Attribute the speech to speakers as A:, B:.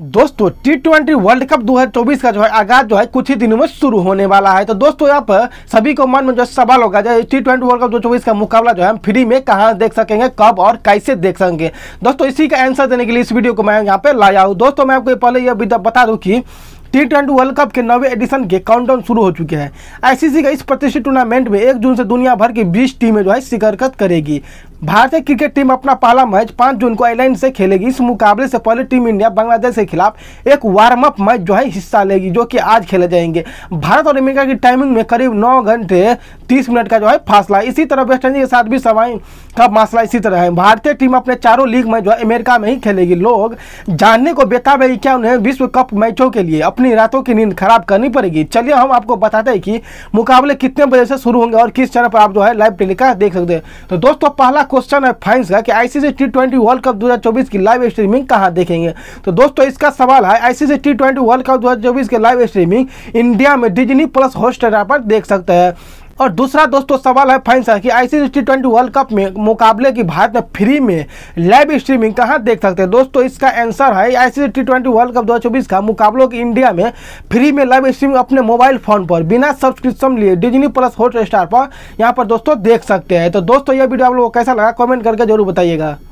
A: दोस्तों T twenty World Cup 2024 का जो है आगाज जो है कुछ ही दिनों में शुरू होने वाला है तो दोस्तों यहाँ पर सभी को मन में जो सवाल होगा जो टी ट्वेंटी वर्ल्ड कप दो का मुकाबला जो है हम फ्री में कहाँ देख सकेंगे कब और कैसे देख सकेंगे दोस्तों इसी का आंसर देने के लिए इस वीडियो को मैं यहाँ पे लाया हूँ दोस्तों मैं आपको पहले यह बता दूँ कि टी ट्वेंटी वर्ल्ड कप के नवे एडिशन के काउंटडाउन शुरू हो चुके हैं आईसीसी का इस प्रतिष्ठित टूर्नामेंट में एक जून से दुनिया भर की 20 टीमें जो है शिकरकत करेगी भारतीय क्रिकेट टीम अपना पहला मैच 5 जून को आयरलैंड से खेलेगी इस मुकाबले से पहले टीम इंडिया बांग्लादेश के खिलाफ एक वार्म अप मैच जो है हिस्सा लेगी जो कि आज खेले जाएंगे भारत और अमेरिका की टाइमिंग में करीब नौ घंटे तीस मिनट का जो है फासला इसी तरह वेस्टइंडीज के साथ भी सवाई का मासला इसी तरह है भारतीय टीम अपने चारों लीग में जो है अमेरिका में ही खेलेगी लोग जानने को बेताब है क्या उन्हें विश्व कप मैचों के लिए अपनी रातों की नींद खराब करनी पड़ेगी चलिए हम आपको बताते हैं कि मुकाबले कितने बजे से शुरू होंगे और किस चरण पर आप जो है लाइव टेलीकास्ट देख सकते हैं तो दोस्तों पहला क्वेश्चन है फैंस का कि ICC T twenty World Cup 2024 की लाइव स्ट्रीमिंग कहाँ देखेंगे तो दोस्तों इसका सवाल है ICC T twenty World Cup 2024 की लाइव स्ट्रीमिंग इंडिया में डिजनी प्लस हॉटस्टार पर देख सकते हैं और दूसरा दोस्तों तो सवाल है फैंस कि ICC T twenty World Cup में मुकाबले की भारत में फ्री में लाइव स्ट्रीमिंग कहाँ देख सकते हैं दोस्तों इसका आंसर है ICC T twenty World Cup 2024 का मुकाबलों की इंडिया में फ्री में लाइव स्ट्रीमिंग अपने मोबाइल फोन पर बिना सब्सक्रिप्शन लिए डिजनी प्लस हॉट स्टार पर यहाँ पर दोस्तों देख सकते हैं तो दोस्तों यह वीडियो आप लोगों को कैसा लगा कॉमेंट करके जरूर बताइएगा